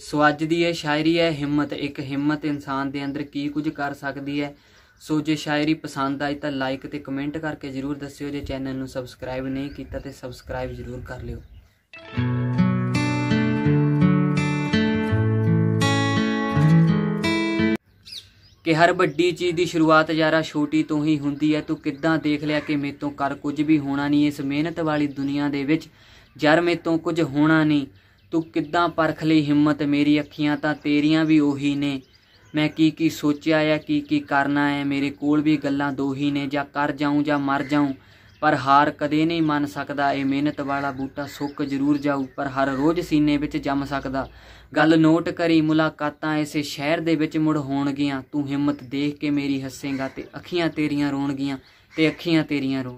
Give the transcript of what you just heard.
ਸੋ ਅੱਜ ਦੀ ਇਹ ਸ਼ਾਇਰੀ ਹੈ ਹਿੰਮਤ ਇੱਕ ਹਿੰਮਤ ਇਨਸਾਨ ਦੇ ਅੰਦਰ ਕੀ ਕੁਝ ਕਰ ਸਕਦੀ ਹੈ ਸੋ ਜੇ ਸ਼ਾਇਰੀ ਪਸੰਦ ਆਈ ਤਾਂ ਲਾਈਕ ਤੇ ਕਮੈਂਟ ਕਰਕੇ ਜਰੂਰ ਦੱਸਿਓ ਜੇ ਚੈਨਲ ਨੂੰ ਸਬਸਕ੍ਰਾਈਬ ਨਹੀਂ ਕੀਤਾ ਤੇ ਸਬਸਕ੍ਰਾਈਬ ਜਰੂਰ ਕਰ ਲਿਓ ਕਿ ਹਰ ਵੱਡੀ ਚੀਜ਼ ਦੀ ਸ਼ੁਰੂਆਤ ਯਾਰਾ ਛੋਟੀ ਤੋਂ ਹੀ ਹੁੰਦੀ ਹੈ ਤੂੰ ਕਿੱਦਾਂ ਦੇਖ ਲਿਆ ਕਿ ਮੇਤੋਂ ਕਰ ਕੁਝ ਵੀ ਹੋਣਾ ਨਹੀਂ ਇਸ ਮਿਹਨਤ ਵਾਲੀ ਦੁਨੀਆ ਦੇ ਵਿੱਚ ਜਰ ਮੇਤੋਂ ਕੁਝ ਹੋਣਾ ਨਹੀਂ ਤੂੰ ਕਿੱਦਾਂ ਪਰਖ ਲਈ ਹਿੰਮਤ ਮੇਰੀ ਅੱਖੀਆਂ ਤਾਂ ਤੇਰੀਆਂ ਵੀ ਉਹੀ ਨੇ ਮੈਂ ਕੀ ਕੀ ਸੋਚਿਆ ਆ ਕੀ ਕੀ ਕਰਨਾ ਹੈ ਮੇਰੇ ਕੋਲ ਵੀ ਗੱਲਾਂ ਦੋ ਹੀ ਨੇ ਜਾਂ ਕਰ ਜਾਉਂ ਜਾਂ ਮਰ ਜਾਉਂ ਪਰ ਹਾਰ ਕਦੇ ਨਹੀਂ ਮੰਨ ਸਕਦਾ ਇਹ ਮਿਹਨਤ ਵਾਲਾ ਬੂਟਾ ਸੁੱਕ ਜ਼ਰੂਰ ਜਾਊ ਪਰ ਹਰ ਰੋਜ਼ ਸੀਨੇ ਵਿੱਚ ਜੰਮ ਸਕਦਾ ਗੱਲ ਨੋਟ ਕਰੀ ਮੁਲਾਕਾਤਾਂ ਐਸੇ ਸ਼ਹਿਰ ਦੇ ਵਿੱਚ ਮੁੜ ਹੋਣਗੀਆਂ ਤੂੰ ਹਿੰਮਤ ਦੇਖ ਕੇ ਮੇਰੀ ਹੱਸੇਗਾ ਤੇ ਅੱਖੀਆਂ ਤੇਰੀਆਂ ਰੋਣਗੀਆਂ ਤੇ ਅੱਖੀਆਂ ਤੇਰੀਆਂ ਰੋ